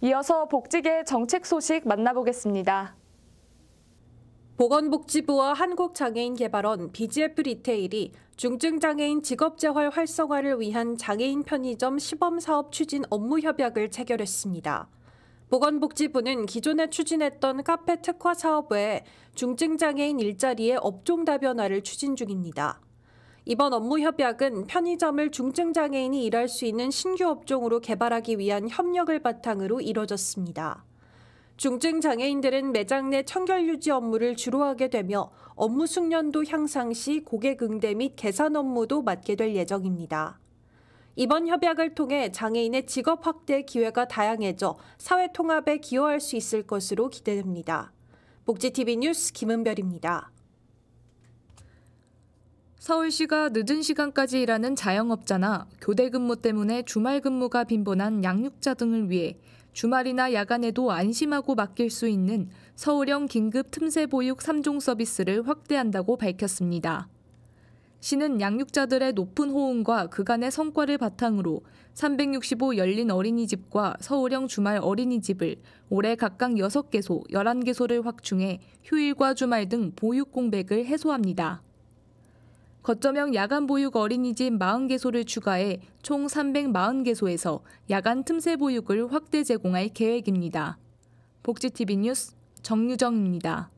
이어서 복지계 정책 소식 만나보겠습니다. 보건복지부와 한국장애인개발원 BGF 리테일이 중증장애인 직업재활 활성화를 위한 장애인 편의점 시범사업 추진 업무 협약을 체결했습니다. 보건복지부는 기존에 추진했던 카페 특화 사업 외에 중증장애인 일자리의 업종 다변화를 추진 중입니다. 이번 업무 협약은 편의점을 중증 장애인이 일할 수 있는 신규 업종으로 개발하기 위한 협력을 바탕으로 이뤄졌습니다. 중증 장애인들은 매장 내 청결 유지 업무를 주로 하게 되며 업무 숙련도 향상 시 고객 응대 및 계산 업무도 맡게 될 예정입니다. 이번 협약을 통해 장애인의 직업 확대 기회가 다양해져 사회 통합에 기여할 수 있을 것으로 기대됩니다. 복지TV 뉴스 김은별입니다. 서울시가 늦은 시간까지 일하는 자영업자나 교대 근무 때문에 주말 근무가 빈번한 양육자 등을 위해 주말이나 야간에도 안심하고 맡길 수 있는 서울형 긴급 틈새 보육 3종 서비스를 확대한다고 밝혔습니다. 시는 양육자들의 높은 호응과 그간의 성과를 바탕으로 365 열린 어린이집과 서울형 주말 어린이집을 올해 각각 6개소, 11개소를 확충해 휴일과 주말 등 보육 공백을 해소합니다. 거점형 야간 보육 어린이집 40개소를 추가해 총 340개소에서 야간 틈새 보육을 확대 제공할 계획입니다. 복지TV 뉴스 정유정입니다.